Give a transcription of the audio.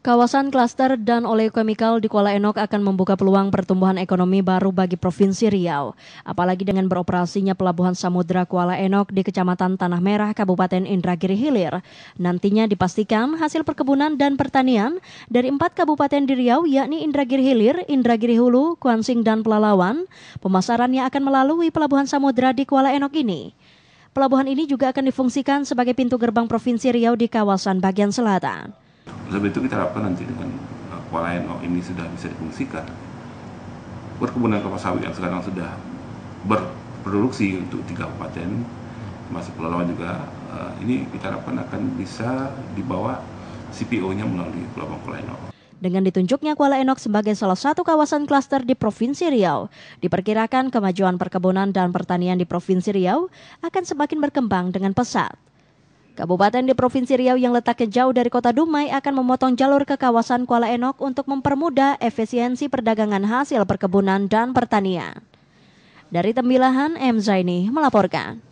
Kawasan klaster dan oleochemical di Kuala Enok akan membuka peluang pertumbuhan ekonomi baru bagi Provinsi Riau. Apalagi dengan beroperasinya Pelabuhan Samudra Kuala Enok di Kecamatan Tanah Merah, Kabupaten Indragiri Hilir. Nantinya dipastikan hasil perkebunan dan pertanian dari empat kabupaten di Riau yakni Indragiri Hilir, Indragiri Hulu, Kuansing, dan Pelalawan, pemasarannya akan melalui Pelabuhan Samudra di Kuala Enok ini. Pelabuhan ini juga akan difungsikan sebagai pintu gerbang Provinsi Riau di kawasan bagian selatan. Sebab itu kita harapkan nanti dengan walayan uh, oh, ini sudah bisa difungsikan perkebunan kelapa sawit yang sekarang sudah berproduksi untuk tiga kabupaten masuk Pulau juga uh, ini kita harapkan akan bisa dibawa CPO-nya melalui Pulau Kuala Dengan ditunjuknya Kuala Enok sebagai salah satu kawasan klaster di Provinsi Riau, diperkirakan kemajuan perkebunan dan pertanian di Provinsi Riau akan semakin berkembang dengan pesat. Kabupaten di Provinsi Riau yang letaknya jauh dari kota Dumai akan memotong jalur ke kawasan Kuala Enok untuk mempermudah efisiensi perdagangan hasil perkebunan dan pertanian. Dari Tembilahan, M. Zaini melaporkan.